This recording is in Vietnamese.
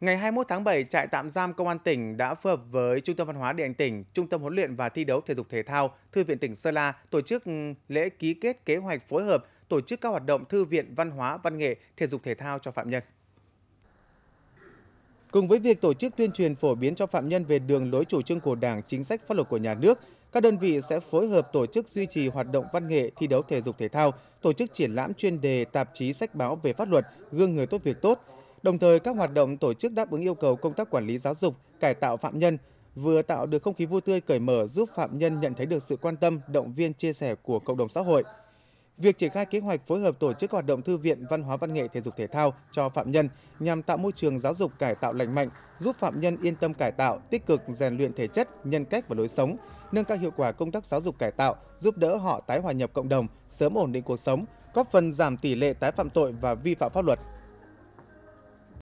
Ngày 21 tháng 7, trại tạm giam Công an tỉnh đã phù hợp với Trung tâm Văn hóa Điện tỉnh, Trung tâm Huấn luyện và Thi đấu Thể dục Thể thao, Thư viện tỉnh Sơn La tổ chức ừ, lễ ký kết kế hoạch phối hợp tổ chức các hoạt động thư viện văn hóa, văn nghệ, thể dục thể thao cho phạm nhân. Cùng với việc tổ chức tuyên truyền phổ biến cho phạm nhân về đường lối chủ trương của Đảng, chính sách pháp luật của nhà nước, các đơn vị sẽ phối hợp tổ chức duy trì hoạt động văn nghệ, thi đấu thể dục thể thao, tổ chức triển lãm chuyên đề tạp chí sách báo về pháp luật, gương người tốt việc tốt, Đồng thời, các hoạt động tổ chức đáp ứng yêu cầu công tác quản lý giáo dục, cải tạo phạm nhân, vừa tạo được không khí vui tươi cởi mở giúp phạm nhân nhận thấy được sự quan tâm, động viên, chia sẻ của cộng đồng xã hội. Việc triển khai kế hoạch phối hợp tổ chức hoạt động thư viện văn hóa văn nghệ thể dục thể thao cho phạm nhân nhằm tạo môi trường giáo dục cải tạo lành mạnh, giúp phạm nhân yên tâm cải tạo, tích cực rèn luyện thể chất, nhân cách và lối sống, nâng cao hiệu quả công tác giáo dục cải tạo, giúp đỡ họ tái hòa nhập cộng đồng, sớm ổn định cuộc sống, góp phần giảm tỷ lệ tái phạm tội và vi phạm pháp luật.